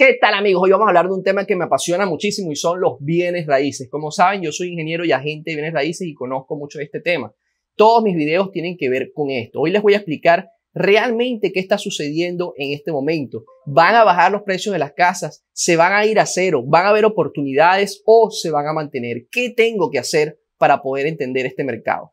¿Qué tal amigos? Hoy vamos a hablar de un tema que me apasiona muchísimo y son los bienes raíces. Como saben, yo soy ingeniero y agente de bienes raíces y conozco mucho este tema. Todos mis videos tienen que ver con esto. Hoy les voy a explicar realmente qué está sucediendo en este momento. ¿Van a bajar los precios de las casas? ¿Se van a ir a cero? ¿Van a haber oportunidades o se van a mantener? ¿Qué tengo que hacer para poder entender este mercado?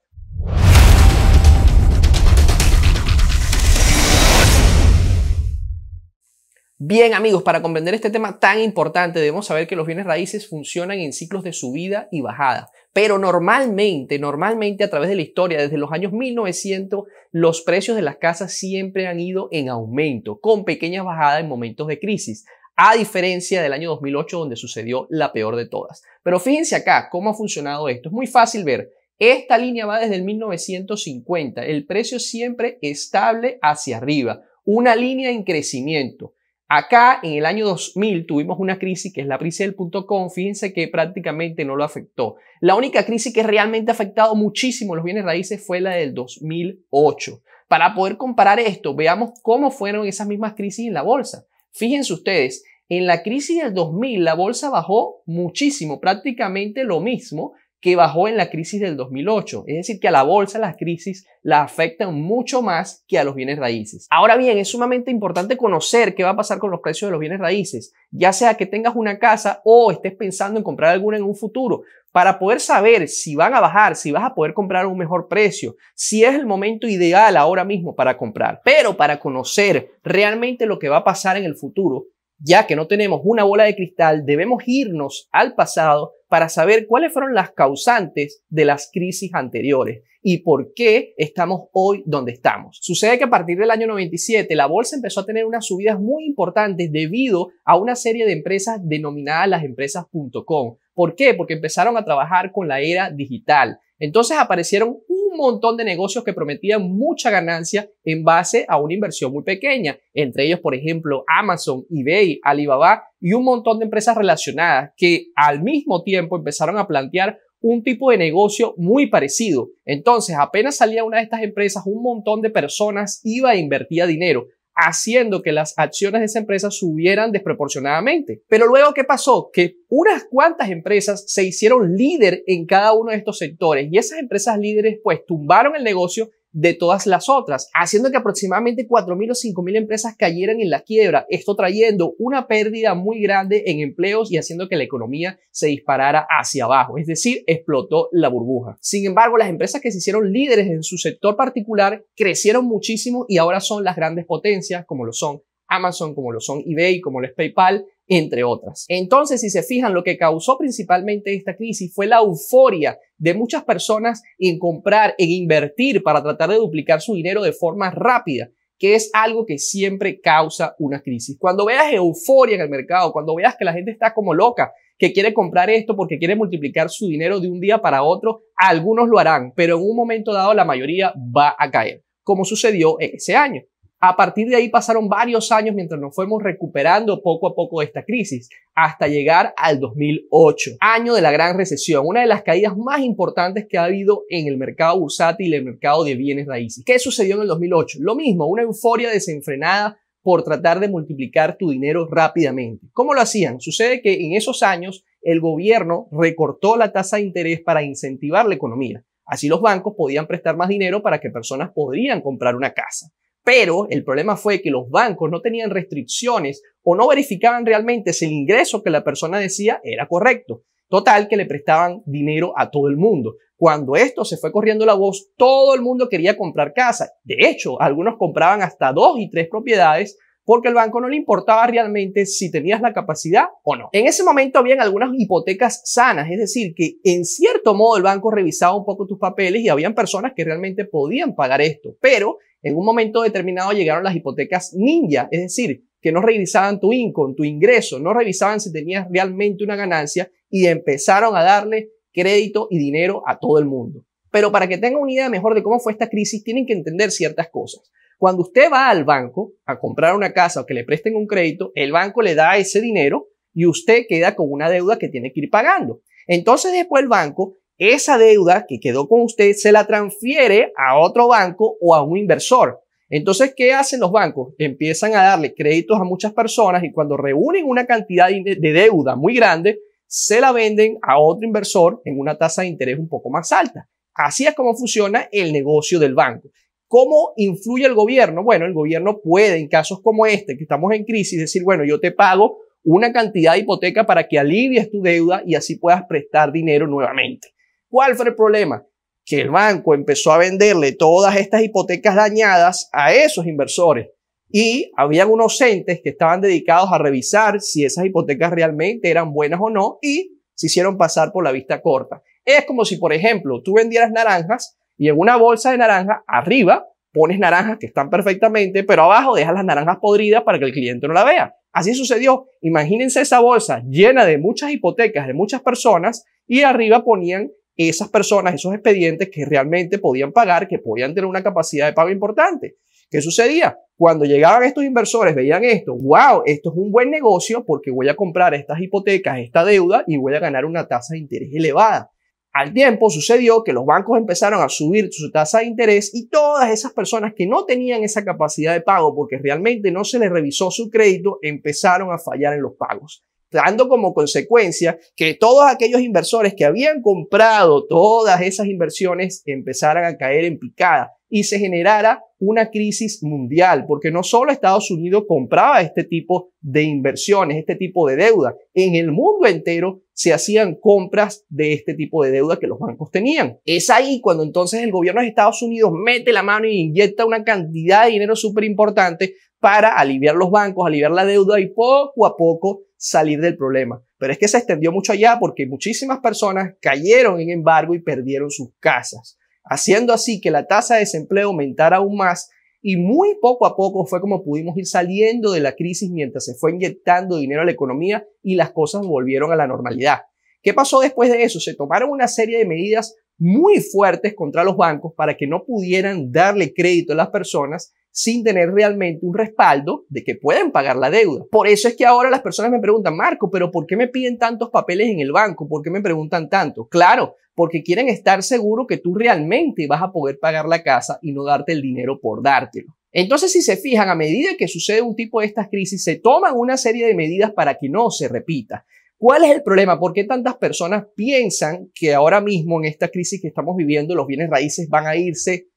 Bien amigos, para comprender este tema tan importante debemos saber que los bienes raíces funcionan en ciclos de subida y bajada, pero normalmente, normalmente a través de la historia, desde los años 1900, los precios de las casas siempre han ido en aumento, con pequeñas bajadas en momentos de crisis, a diferencia del año 2008 donde sucedió la peor de todas. Pero fíjense acá cómo ha funcionado esto, es muy fácil ver. Esta línea va desde el 1950, el precio siempre estable hacia arriba, una línea en crecimiento. Acá en el año 2000 tuvimos una crisis que es la crisis del punto com, fíjense que prácticamente no lo afectó. La única crisis que realmente ha afectado muchísimo los bienes raíces fue la del 2008. Para poder comparar esto, veamos cómo fueron esas mismas crisis en la bolsa. Fíjense ustedes, en la crisis del 2000 la bolsa bajó muchísimo, prácticamente lo mismo que bajó en la crisis del 2008. Es decir, que a la bolsa las crisis la afectan mucho más que a los bienes raíces. Ahora bien, es sumamente importante conocer qué va a pasar con los precios de los bienes raíces, ya sea que tengas una casa o estés pensando en comprar alguna en un futuro, para poder saber si van a bajar, si vas a poder comprar a un mejor precio, si es el momento ideal ahora mismo para comprar. Pero para conocer realmente lo que va a pasar en el futuro, ya que no tenemos una bola de cristal, debemos irnos al pasado para saber cuáles fueron las causantes de las crisis anteriores y por qué estamos hoy donde estamos. Sucede que a partir del año 97 la bolsa empezó a tener unas subidas muy importantes debido a una serie de empresas denominadas las empresas.com. ¿Por qué? Porque empezaron a trabajar con la era digital. Entonces aparecieron montón de negocios que prometían mucha ganancia en base a una inversión muy pequeña, entre ellos, por ejemplo, Amazon, eBay, Alibaba y un montón de empresas relacionadas que al mismo tiempo empezaron a plantear un tipo de negocio muy parecido. Entonces, apenas salía una de estas empresas, un montón de personas iba e invertía dinero haciendo que las acciones de esa empresa subieran desproporcionadamente. Pero luego, ¿qué pasó? Que unas cuantas empresas se hicieron líder en cada uno de estos sectores y esas empresas líderes pues tumbaron el negocio de todas las otras, haciendo que aproximadamente 4.000 o 5.000 empresas cayeran en la quiebra, esto trayendo una pérdida muy grande en empleos y haciendo que la economía se disparara hacia abajo, es decir, explotó la burbuja. Sin embargo, las empresas que se hicieron líderes en su sector particular crecieron muchísimo y ahora son las grandes potencias como lo son Amazon, como lo son eBay, como lo es PayPal, entre otras. Entonces, si se fijan, lo que causó principalmente esta crisis fue la euforia de muchas personas en comprar, en invertir para tratar de duplicar su dinero de forma rápida, que es algo que siempre causa una crisis. Cuando veas euforia en el mercado, cuando veas que la gente está como loca, que quiere comprar esto porque quiere multiplicar su dinero de un día para otro, algunos lo harán, pero en un momento dado la mayoría va a caer, como sucedió ese año. A partir de ahí pasaron varios años mientras nos fuimos recuperando poco a poco de esta crisis, hasta llegar al 2008, año de la gran recesión, una de las caídas más importantes que ha habido en el mercado bursátil y el mercado de bienes raíces. ¿Qué sucedió en el 2008? Lo mismo, una euforia desenfrenada por tratar de multiplicar tu dinero rápidamente. ¿Cómo lo hacían? Sucede que en esos años el gobierno recortó la tasa de interés para incentivar la economía. Así los bancos podían prestar más dinero para que personas podrían comprar una casa. Pero el problema fue que los bancos no tenían restricciones o no verificaban realmente si el ingreso que la persona decía era correcto. Total, que le prestaban dinero a todo el mundo. Cuando esto se fue corriendo la voz, todo el mundo quería comprar casa. De hecho, algunos compraban hasta dos y tres propiedades porque el banco no le importaba realmente si tenías la capacidad o no. En ese momento habían algunas hipotecas sanas, es decir, que en cierto modo el banco revisaba un poco tus papeles y habían personas que realmente podían pagar esto, pero en un momento determinado llegaron las hipotecas ninja, es decir, que no revisaban tu income, tu ingreso, no revisaban si tenías realmente una ganancia y empezaron a darle crédito y dinero a todo el mundo. Pero para que tengan una idea mejor de cómo fue esta crisis, tienen que entender ciertas cosas. Cuando usted va al banco a comprar una casa o que le presten un crédito, el banco le da ese dinero y usted queda con una deuda que tiene que ir pagando. Entonces después el banco esa deuda que quedó con usted se la transfiere a otro banco o a un inversor. Entonces, ¿qué hacen los bancos? Empiezan a darle créditos a muchas personas y cuando reúnen una cantidad de deuda muy grande, se la venden a otro inversor en una tasa de interés un poco más alta. Así es como funciona el negocio del banco. ¿Cómo influye el gobierno? Bueno, el gobierno puede, en casos como este, que estamos en crisis, decir, bueno, yo te pago una cantidad de hipoteca para que alivies tu deuda y así puedas prestar dinero nuevamente. ¿Cuál fue el problema? Que el banco empezó a venderle todas estas hipotecas dañadas a esos inversores. Y habían unos entes que estaban dedicados a revisar si esas hipotecas realmente eran buenas o no y se hicieron pasar por la vista corta. Es como si, por ejemplo, tú vendieras naranjas y en una bolsa de naranja arriba pones naranjas que están perfectamente, pero abajo dejas las naranjas podridas para que el cliente no la vea. Así sucedió. Imagínense esa bolsa llena de muchas hipotecas de muchas personas y arriba ponían esas personas, esos expedientes que realmente podían pagar, que podían tener una capacidad de pago importante. ¿Qué sucedía? Cuando llegaban estos inversores, veían esto, wow, esto es un buen negocio porque voy a comprar estas hipotecas, esta deuda y voy a ganar una tasa de interés elevada. Al tiempo sucedió que los bancos empezaron a subir su tasa de interés y todas esas personas que no tenían esa capacidad de pago porque realmente no se les revisó su crédito empezaron a fallar en los pagos dando como consecuencia que todos aquellos inversores que habían comprado todas esas inversiones empezaran a caer en picada y se generara una crisis mundial, porque no solo Estados Unidos compraba este tipo de inversiones, este tipo de deuda, en el mundo entero se hacían compras de este tipo de deuda que los bancos tenían. Es ahí cuando entonces el gobierno de Estados Unidos mete la mano e inyecta una cantidad de dinero súper importante para aliviar los bancos, aliviar la deuda y poco a poco salir del problema. Pero es que se extendió mucho allá porque muchísimas personas cayeron en embargo y perdieron sus casas, haciendo así que la tasa de desempleo aumentara aún más y muy poco a poco fue como pudimos ir saliendo de la crisis mientras se fue inyectando dinero a la economía y las cosas volvieron a la normalidad. ¿Qué pasó después de eso? Se tomaron una serie de medidas muy fuertes contra los bancos para que no pudieran darle crédito a las personas sin tener realmente un respaldo de que pueden pagar la deuda. Por eso es que ahora las personas me preguntan, Marco, pero ¿por qué me piden tantos papeles en el banco? ¿Por qué me preguntan tanto? Claro, porque quieren estar seguros que tú realmente vas a poder pagar la casa y no darte el dinero por dártelo. Entonces, si se fijan, a medida que sucede un tipo de estas crisis, se toman una serie de medidas para que no se repita. ¿Cuál es el problema? ¿Por qué tantas personas piensan que ahora mismo en esta crisis que estamos viviendo los bienes raíces van a irse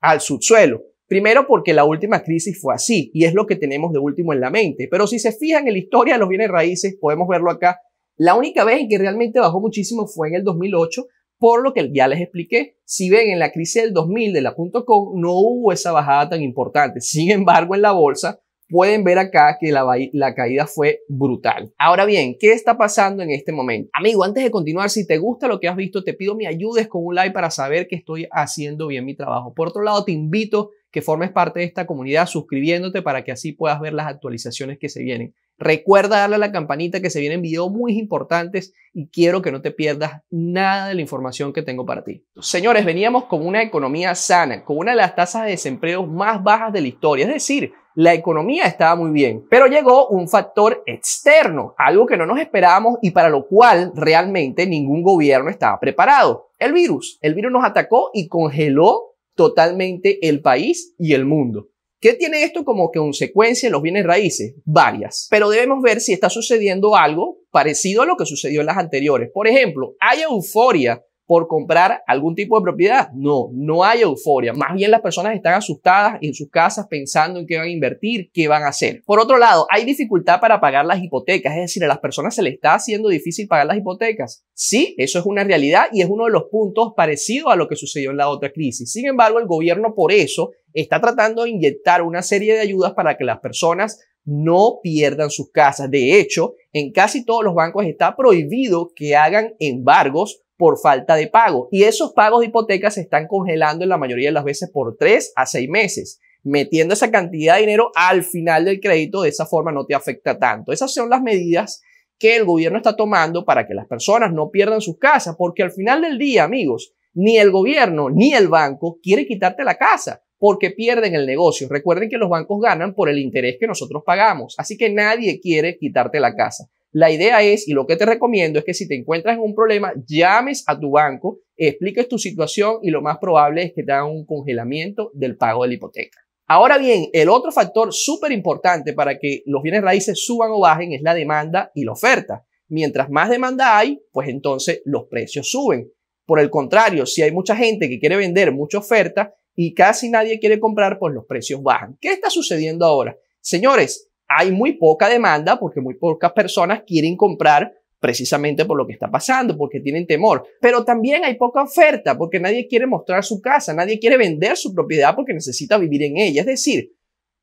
al subsuelo? Primero porque la última crisis fue así y es lo que tenemos de último en la mente. Pero si se fijan en la historia de los bienes raíces, podemos verlo acá, la única vez en que realmente bajó muchísimo fue en el 2008, por lo que ya les expliqué. Si ven en la crisis del 2000 de la .com no hubo esa bajada tan importante. Sin embargo, en la bolsa pueden ver acá que la, la, caída fue brutal. Ahora bien, ¿qué está pasando en este momento? Amigo, antes de continuar, si te gusta lo que has visto, te pido me ayudes con un like para saber que estoy haciendo bien mi trabajo. Por otro lado, te invito que formes parte de esta comunidad suscribiéndote para que así puedas ver las actualizaciones que se vienen. Recuerda darle a la campanita que se vienen videos muy importantes y quiero que no te pierdas nada de la información que tengo para ti. Señores, veníamos con una economía sana, con una de las tasas de desempleo más bajas de la historia, es decir, la economía estaba muy bien, pero llegó un factor externo, algo que no nos esperábamos y para lo cual realmente ningún gobierno estaba preparado. El virus, el virus nos atacó y congeló totalmente el país y el mundo. ¿Qué tiene esto como consecuencia en los bienes raíces? Varias. Pero debemos ver si está sucediendo algo parecido a lo que sucedió en las anteriores. Por ejemplo, hay euforia por comprar algún tipo de propiedad. No, no hay euforia. Más bien las personas están asustadas en sus casas pensando en qué van a invertir, qué van a hacer. Por otro lado, hay dificultad para pagar las hipotecas, es decir, a las personas se les está haciendo difícil pagar las hipotecas. Sí, eso es una realidad y es uno de los puntos parecido a lo que sucedió en la otra crisis. Sin embargo, el gobierno por eso está tratando de inyectar una serie de ayudas para que las personas no pierdan sus casas. De hecho, en casi todos los bancos está prohibido que hagan embargos por falta de pago. Y esos pagos de hipotecas se están congelando en la mayoría de las veces por tres a seis meses, metiendo esa cantidad de dinero al final del crédito, de esa forma no te afecta tanto. Esas son las medidas que el gobierno está tomando para que las personas no pierdan sus casas, porque al final del día, amigos, ni el gobierno ni el banco quiere quitarte la casa porque pierden el negocio. Recuerden que los bancos ganan por el interés que nosotros pagamos, así que nadie quiere quitarte la casa. La idea es, y lo que te recomiendo es que si te encuentras en un problema, llames a tu banco, expliques tu situación y lo más probable es que te hagan un congelamiento del pago de la hipoteca. Ahora bien, el otro factor súper importante para que los bienes raíces suban o bajen es la demanda y la oferta. Mientras más demanda hay, pues entonces los precios suben. Por el contrario, si hay mucha gente que quiere vender mucha oferta y casi nadie quiere comprar, pues los precios bajan. ¿Qué está sucediendo ahora? Señores, hay muy poca demanda porque muy pocas personas quieren comprar precisamente por lo que está pasando, porque tienen temor. Pero también hay poca oferta porque nadie quiere mostrar su casa, nadie quiere vender su propiedad porque necesita vivir en ella. Es decir,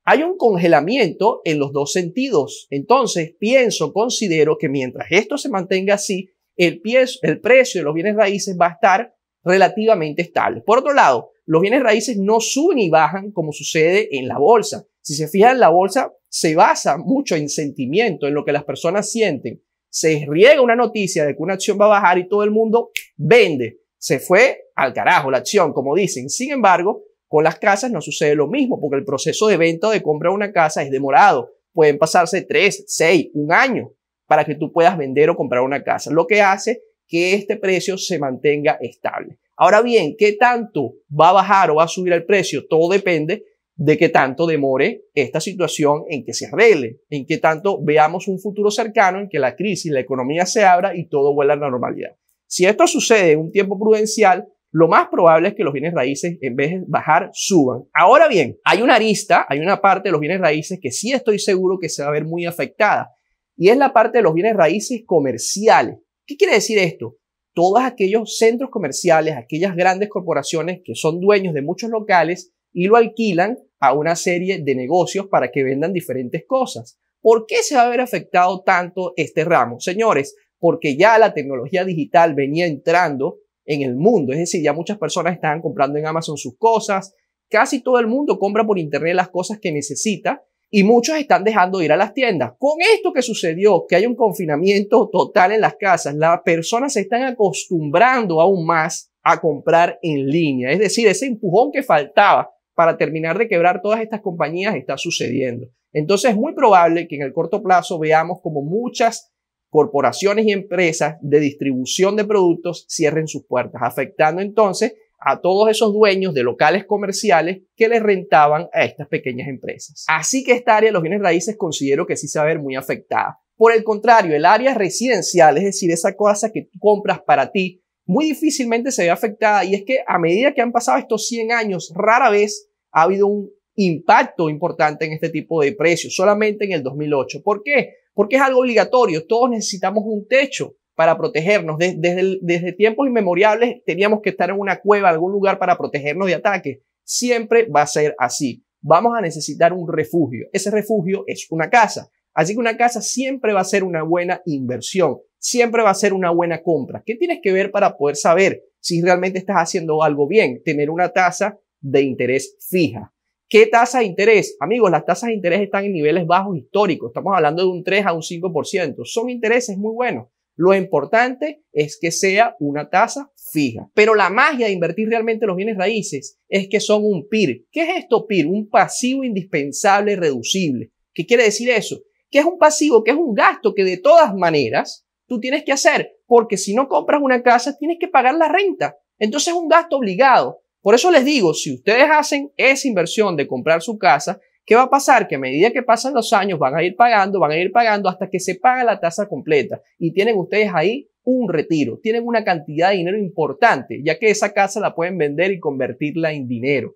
hay un congelamiento en los dos sentidos. Entonces, pienso, considero que mientras esto se mantenga así, el, el precio de los bienes raíces va a estar relativamente estables. Por otro lado, los bienes raíces no suben y bajan como sucede en la bolsa. Si se fijan, la bolsa se basa mucho en sentimiento, en lo que las personas sienten. Se riega una noticia de que una acción va a bajar y todo el mundo vende. Se fue al carajo la acción, como dicen. Sin embargo, con las casas no sucede lo mismo, porque el proceso de venta o de compra de una casa es demorado. Pueden pasarse 3, 6, un año para que tú puedas vender o comprar una casa. Lo que hace que este precio se mantenga estable. Ahora bien, ¿qué tanto va a bajar o va a subir el precio? Todo depende de qué tanto demore esta situación en que se arregle, en qué tanto veamos un futuro cercano en que la crisis, la economía se abra y todo vuelva a la normalidad. Si esto sucede en un tiempo prudencial, lo más probable es que los bienes raíces, en vez de bajar, suban. Ahora bien, hay una arista, hay una parte de los bienes raíces que sí estoy seguro que se va a ver muy afectada, y es la parte de los bienes raíces comerciales. ¿Qué quiere decir esto? Todos aquellos centros comerciales, aquellas grandes corporaciones que son dueños de muchos locales y lo alquilan a una serie de negocios para que vendan diferentes cosas. ¿Por qué se va a ver afectado tanto este ramo? Señores, porque ya la tecnología digital venía entrando en el mundo, es decir, ya muchas personas estaban comprando en Amazon sus cosas, casi todo el mundo compra por internet las cosas que necesita y muchos están dejando de ir a las tiendas. Con esto que sucedió, que hay un confinamiento total en las casas, las personas se están acostumbrando aún más a comprar en línea. Es decir, ese empujón que faltaba para terminar de quebrar todas estas compañías está sucediendo. Entonces es muy probable que en el corto plazo veamos como muchas corporaciones y empresas de distribución de productos cierren sus puertas, afectando entonces a todos esos dueños de locales comerciales que les rentaban a estas pequeñas empresas. Así que esta área de los bienes raíces considero que sí se va a ver muy afectada. Por el contrario, el área residencial, es decir, esa cosa que tú compras para ti, muy difícilmente se ve afectada y es que a medida que han pasado estos 100 años, rara vez ha habido un impacto importante en este tipo de precios, solamente en el 2008. ¿Por qué? Porque es algo obligatorio, todos necesitamos un techo para protegernos. desde, desde tiempos inmemoriales teníamos que estar en una cueva, algún lugar para protegernos de ataques. Siempre va a ser así. Vamos a necesitar un refugio. Ese refugio es una casa. Así que una casa siempre va a ser una buena inversión, siempre va a ser una buena compra. ¿Qué tienes que ver para poder saber si realmente estás haciendo algo bien? Tener una tasa de interés fija. ¿Qué tasa de interés? Amigos, las tasas de interés están en niveles bajos históricos. Estamos hablando de un 3 a un 5%. Son intereses muy buenos. Lo importante es que sea una tasa fija. Pero la magia de invertir realmente los bienes raíces es que son un PIR. ¿Qué es esto PIR? Un pasivo indispensable reducible. ¿Qué quiere decir eso? Que es un pasivo, que es un gasto que de todas maneras tú tienes que hacer, porque si no compras una casa tienes que pagar la renta. Entonces es un gasto obligado. Por eso les digo, si ustedes hacen esa inversión de comprar su casa, ¿Qué va a pasar? Que a medida que pasan los años van a ir pagando, van a ir pagando hasta que se paga la tasa completa y tienen ustedes ahí un retiro, tienen una cantidad de dinero importante, ya que esa casa la pueden vender y convertirla en dinero.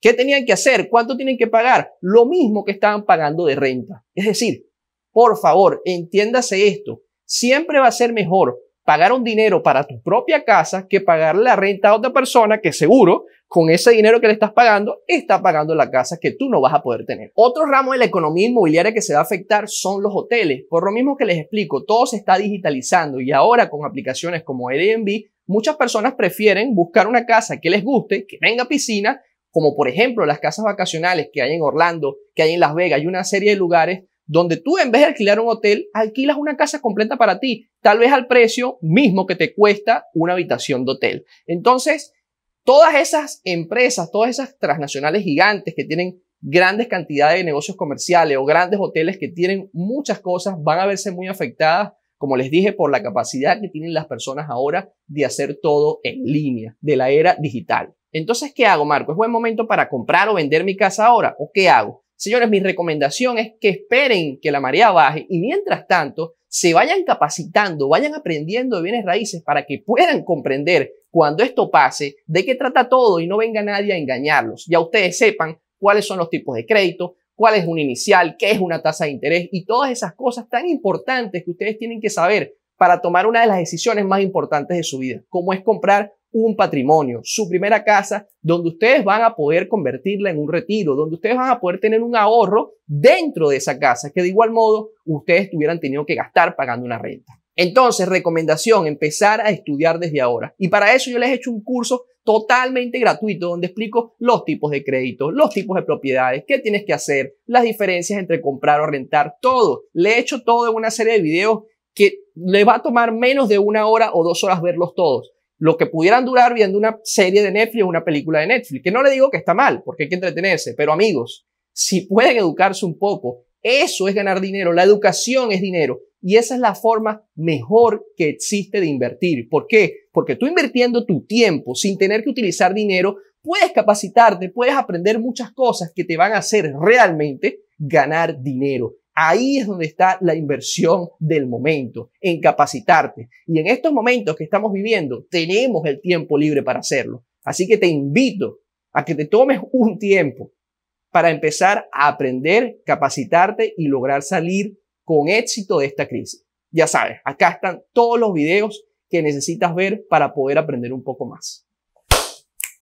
¿Qué tenían que hacer? ¿Cuánto tienen que pagar? Lo mismo que estaban pagando de renta. Es decir, por favor, entiéndase esto. Siempre va a ser mejor pagar un dinero para tu propia casa que pagar la renta a otra persona que seguro con ese dinero que le estás pagando está pagando la casa que tú no vas a poder tener. Otro ramo de la economía inmobiliaria que se va a afectar son los hoteles. Por lo mismo que les explico, todo se está digitalizando y ahora con aplicaciones como Airbnb, muchas personas prefieren buscar una casa que les guste, que tenga piscina como por ejemplo las casas vacacionales que hay en Orlando, que hay en Las Vegas y una serie de lugares donde tú en vez de alquilar un hotel, alquilas una casa completa para ti, tal vez al precio mismo que te cuesta una habitación de hotel. Entonces, todas esas empresas, todas esas transnacionales gigantes que tienen grandes cantidades de negocios comerciales o grandes hoteles que tienen muchas cosas, van a verse muy afectadas como les dije, por la capacidad que tienen las personas ahora de hacer todo en línea, de la era digital. Entonces, ¿qué hago, Marco? ¿Es buen momento para comprar o vender mi casa ahora? ¿O qué hago? Señores, mi recomendación es que esperen que la marea baje y mientras tanto se vayan capacitando, vayan aprendiendo de bienes raíces para que puedan comprender cuando esto pase de qué trata todo y no venga nadie a engañarlos. Ya ustedes sepan cuáles son los tipos de crédito, cuál es un inicial, qué es una tasa de interés y todas esas cosas tan importantes que ustedes tienen que saber para tomar una de las decisiones más importantes de su vida, como es comprar un patrimonio, su primera casa, donde ustedes van a poder convertirla en un retiro, donde ustedes van a poder tener un ahorro dentro de esa casa, que de igual modo ustedes tuvieran tenido que gastar pagando una renta. Entonces, recomendación, empezar a estudiar desde ahora. Y para eso yo les he hecho un curso totalmente gratuito donde explico los tipos de créditos, los tipos de propiedades, qué tienes que hacer, las diferencias entre comprar o rentar, todo. Le he hecho todo en una serie de videos que le va a tomar menos de una hora o dos horas verlos todos lo que pudieran durar viendo una serie de Netflix o una película de Netflix. Que no le digo que está mal, porque hay que entretenerse, pero amigos, si pueden educarse un poco, eso es ganar dinero, la educación es dinero. Y esa es la forma mejor que existe de invertir. ¿Por qué? Porque tú invirtiendo tu tiempo sin tener que utilizar dinero, puedes capacitarte, puedes aprender muchas cosas que te van a hacer realmente ganar dinero. Ahí es donde está la inversión del momento, en capacitarte. Y en estos momentos que estamos viviendo, tenemos el tiempo libre para hacerlo. Así que te invito a que te tomes un tiempo para empezar a aprender, capacitarte y lograr salir con éxito de esta crisis. Ya sabes, acá están todos los videos que necesitas ver para poder aprender un poco más.